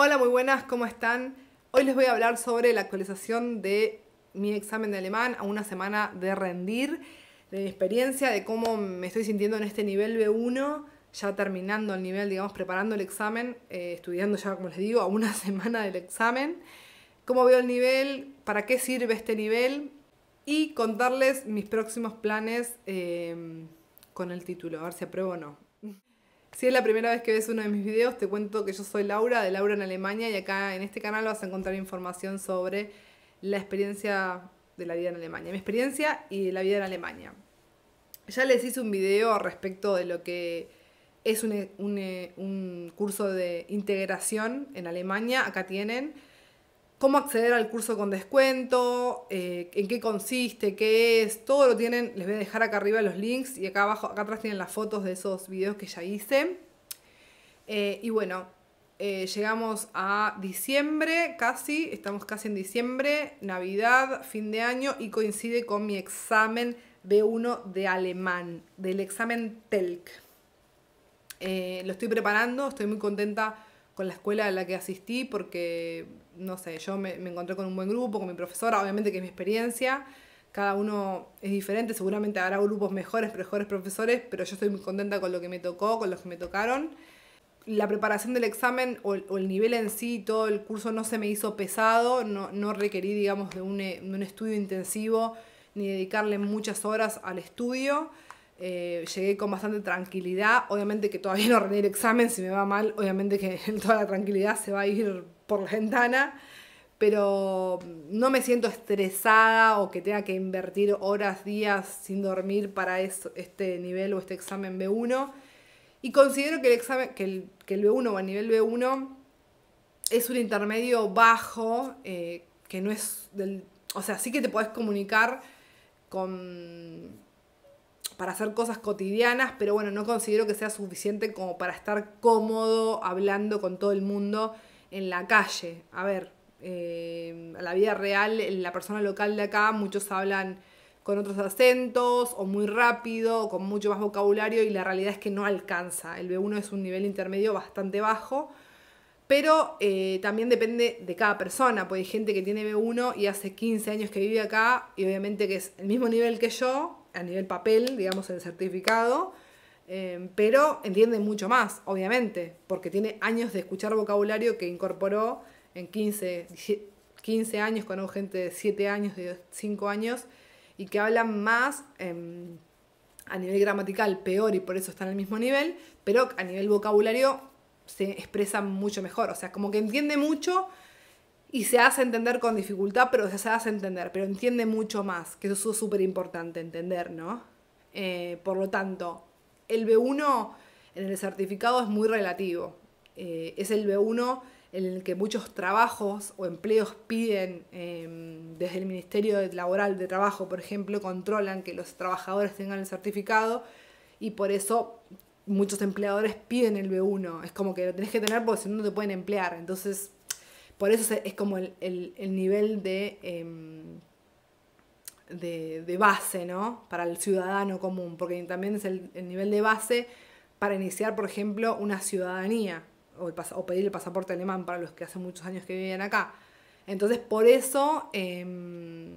Hola, muy buenas, ¿cómo están? Hoy les voy a hablar sobre la actualización de mi examen de alemán a una semana de rendir, de mi experiencia, de cómo me estoy sintiendo en este nivel B1, ya terminando el nivel, digamos, preparando el examen, eh, estudiando ya, como les digo, a una semana del examen, cómo veo el nivel, para qué sirve este nivel y contarles mis próximos planes eh, con el título, a ver si apruebo o no. Si es la primera vez que ves uno de mis videos, te cuento que yo soy Laura, de Laura en Alemania, y acá en este canal vas a encontrar información sobre la experiencia de la vida en Alemania, mi experiencia y la vida en Alemania. Ya les hice un video respecto de lo que es un curso de integración en Alemania, acá tienen cómo acceder al curso con descuento, eh, en qué consiste, qué es, todo lo tienen, les voy a dejar acá arriba los links y acá abajo, acá atrás tienen las fotos de esos videos que ya hice. Eh, y bueno, eh, llegamos a diciembre, casi, estamos casi en diciembre, Navidad, fin de año y coincide con mi examen B1 de alemán, del examen TELC. lo estoy preparando, estoy muy contenta con la escuela a la que asistí porque, no sé, yo me, encontré con un buen grupo, con mi profesora, obviamente que es mi experiencia, cada uno es diferente, seguramente habrá grupos mejores, mejores profesores, pero yo estoy muy contenta con lo que me tocó, con los que me tocaron. La preparación del examen o, el nivel en sí, todo el curso no se me hizo pesado, no, no requerí, digamos, de un estudio intensivo ni dedicarle muchas horas al estudio eh, llegué con bastante tranquilidad. Obviamente que todavía no rendí el examen, si me va mal, obviamente que toda la tranquilidad se va a ir por la ventana. Pero no me siento estresada o que tenga que invertir horas, días sin dormir para este nivel o este examen B1. Y considero que el examen, que el, el B1 o el nivel B1 es un intermedio bajo, eh, que no es O sea, sí que te podés comunicar con para hacer cosas cotidianas, pero bueno, no considero que sea suficiente como para estar cómodo hablando con todo el mundo en la calle. A ver, eh, a la vida real, la persona local de acá, muchos hablan con otros acentos o muy rápido, con mucho más vocabulario y la realidad es que no alcanza. El B1 es un nivel intermedio bastante bajo, pero eh, también depende de cada persona, porque hay gente que tiene B1 y hace 15 años que vive acá y obviamente que es el mismo nivel que yo, a nivel papel, digamos, el certificado, em, pero entiende mucho más, obviamente, porque tiene años de escuchar vocabulario que incorporó en 15, años con gente de 7 años, de 5 años, y que hablan más em, a nivel gramatical, peor y por eso están al mismo nivel, pero a nivel vocabulario se expresa mucho mejor, o sea, como que entiende mucho, y se hace entender con dificultad, pero se hace entender, pero entiende mucho más, que eso es súper importante entender, ¿no? Eh, por lo tanto, el B1 en el certificado es muy relativo. Eh, es el B1 en el que muchos trabajos o empleos piden em, desde el Ministerio Laboral de Trabajo, por ejemplo, controlan que los trabajadores tengan el certificado y por eso muchos empleadores piden el B1. Es como que lo tenés que tener porque si no, no te pueden emplear. Entonces por eso es como el, nivel em, de, de, base, ¿no? Para el ciudadano común, porque también es el, nivel de base para iniciar, por ejemplo, una ciudadanía o, pedir el pasaporte alemán para los que hace muchos años que viven acá. Entonces, por eso em,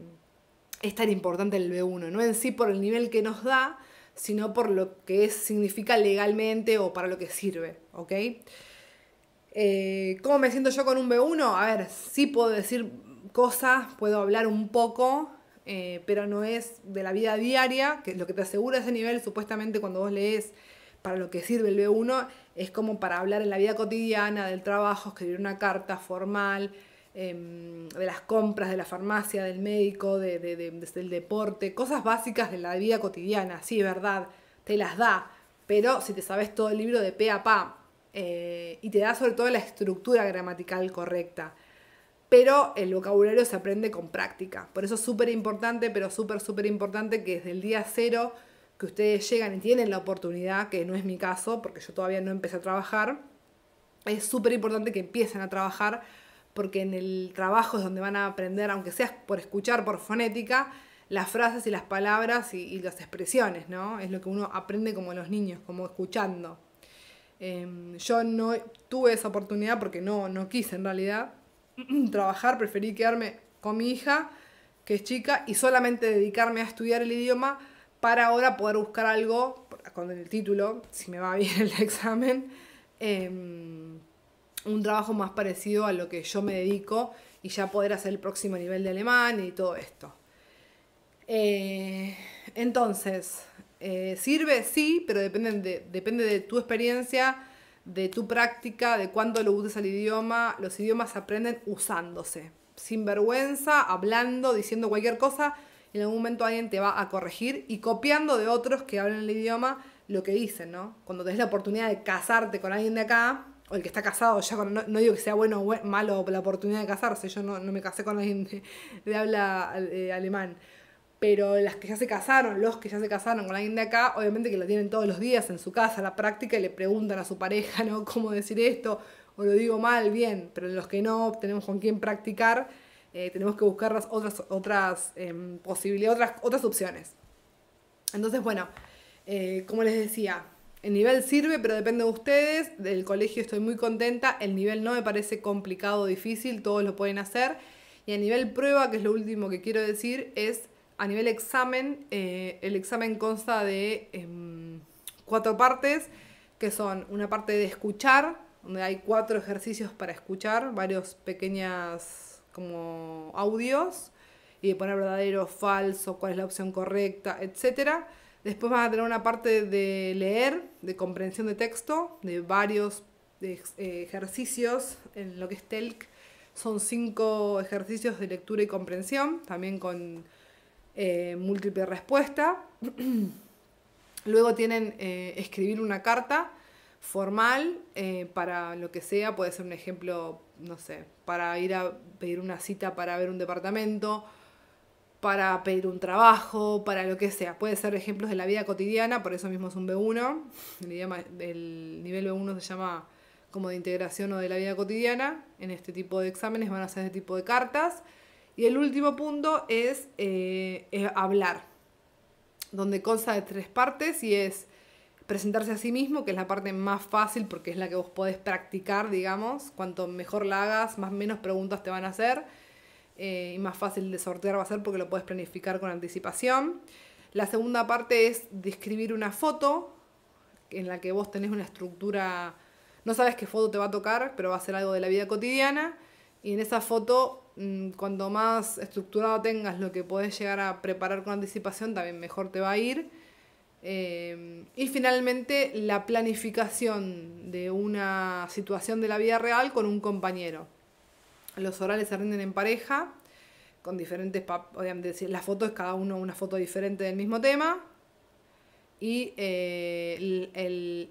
es tan importante el B1, no en sí por el nivel que nos da, sino por lo que significa legalmente o para lo que sirve, ¿ok? Eh, ¿Cómo me siento yo con un B1? A ver, sí puedo decir cosas, puedo hablar un poco, eh, pero no es de la vida diaria, que lo que te asegura ese nivel, supuestamente cuando vos lees para lo que sirve el B1, es como para hablar en la vida cotidiana, del trabajo, escribir una carta formal, em, de las compras, de la farmacia, del médico, del deporte, cosas básicas de la vida cotidiana, sí, es verdad, te las da, pero si te sabes todo el libro de pe a pa eh, y te da sobre todo la estructura gramatical correcta. Pero el vocabulario se aprende con práctica. Por eso es súper importante, pero súper, súper importante que desde el día cero que ustedes llegan y tienen la oportunidad, que no es mi caso, porque yo todavía no empecé a trabajar, es súper importante que empiecen a trabajar, porque en el trabajo es donde van a aprender, aunque sea por escuchar, por fonética, las frases y las palabras y, y las expresiones, ¿no? Es lo que uno aprende como los niños, como escuchando. Em, yo no tuve esa oportunidad porque no, quise en realidad trabajar, preferí quedarme con mi hija, que es chica, y solamente dedicarme a estudiar el idioma para ahora poder buscar algo, con el título, si me va bien el examen, em, un trabajo más parecido a lo que yo me dedico y ya poder hacer el próximo nivel de alemán y todo esto. Eh, entonces, eh, sirve, sí, pero depende de, depende de tu experiencia, de tu práctica, de cuándo lo uses al idioma. Los idiomas se aprenden usándose. Sin vergüenza, hablando, diciendo cualquier cosa, en algún momento alguien te va a corregir y copiando de otros que hablan el idioma lo que dicen, ¿no? Cuando tenés la oportunidad de casarte con alguien de acá, o el que está casado, ya no, digo que sea bueno o malo la oportunidad de casarse, yo no, me casé con alguien de, habla eh, alemán pero las que ya se casaron, los que ya se casaron con alguien de acá, obviamente que lo tienen todos los días en su casa, la práctica, y le preguntan a su pareja, ¿no? ¿Cómo decir esto? O lo digo mal, bien, pero los que no tenemos con quién practicar, eh, tenemos que buscar otras, otras em, posibilidades, otras, otras opciones. Entonces, bueno, eh, como les decía, el nivel sirve, pero depende de ustedes. Del colegio estoy muy contenta, el nivel no me parece complicado o difícil, todos lo pueden hacer. Y el nivel prueba, que es lo último que quiero decir, es a nivel examen, eh, el examen consta de em, cuatro partes, que son una parte de escuchar, donde hay cuatro ejercicios para escuchar, varios pequeños como audios, y de poner verdadero, falso, cuál es la opción correcta, etc. Después van a tener una parte de leer, de comprensión de texto, de varios ejercicios en lo que es TELC. Son cinco ejercicios de lectura y comprensión, también con eh, múltiple respuesta. Luego tienen eh, escribir una carta formal eh, para lo que sea, puede ser un ejemplo, no sé, para ir a pedir una cita para ver un departamento, para pedir un trabajo, para lo que sea. Puede ser ejemplos de la vida cotidiana, por eso mismo es un B1. El, el nivel B1 se llama como de integración o de la vida cotidiana. En este tipo de exámenes van a ser este tipo de cartas. Y el último punto es, eh, eh, hablar, donde consta de tres partes y es presentarse a sí mismo, que es la parte más fácil porque es la que vos podés practicar, digamos. Cuanto mejor la hagas, más menos preguntas te van a hacer eh, y más fácil de sortear va a ser porque lo puedes planificar con anticipación. La segunda parte es describir una foto en la que vos tenés una estructura, no sabes qué foto te va a tocar, pero va a ser algo de la vida cotidiana. Y en esa foto Mm, cuanto más estructurado tengas lo que puedes llegar a preparar con anticipación, también mejor te va a ir. Eh, y finalmente, la planificación de una situación de la vida real con un compañero. Los orales se rinden en pareja, con diferentes, la foto es cada uno una foto diferente del mismo tema. Y eh,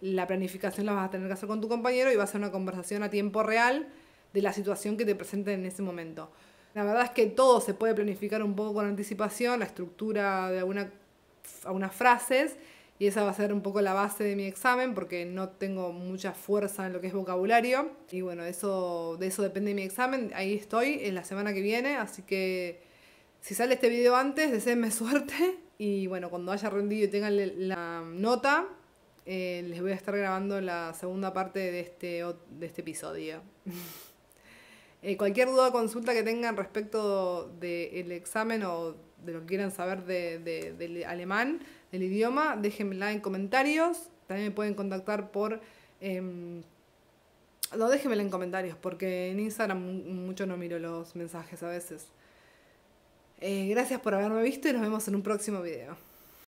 la planificación la vas a tener que hacer con tu compañero y va a ser una conversación a tiempo real de la situación que te presenta en ese momento. La verdad es que todo se puede planificar un poco con anticipación, la estructura de alguna, algunas frases, y esa va a ser un poco la base de mi examen porque no tengo mucha fuerza en lo que es vocabulario. Y bueno, eso, de eso depende mi examen. Ahí estoy en la semana que viene, así que si sale este video antes, deseenme suerte. Y bueno, cuando haya rendido y tengan la nota, eh, les voy a estar grabando la segunda parte de este, de este episodio. Eh, cualquier duda o consulta que tengan respecto del examen o de lo que quieran saber del alemán, del idioma, déjenmela en comentarios. También me pueden contactar por... Eh, no, déjenmela en comentarios, porque en Instagram mucho no miro los mensajes a veces. Eh, gracias por haberme visto y nos vemos en un próximo video.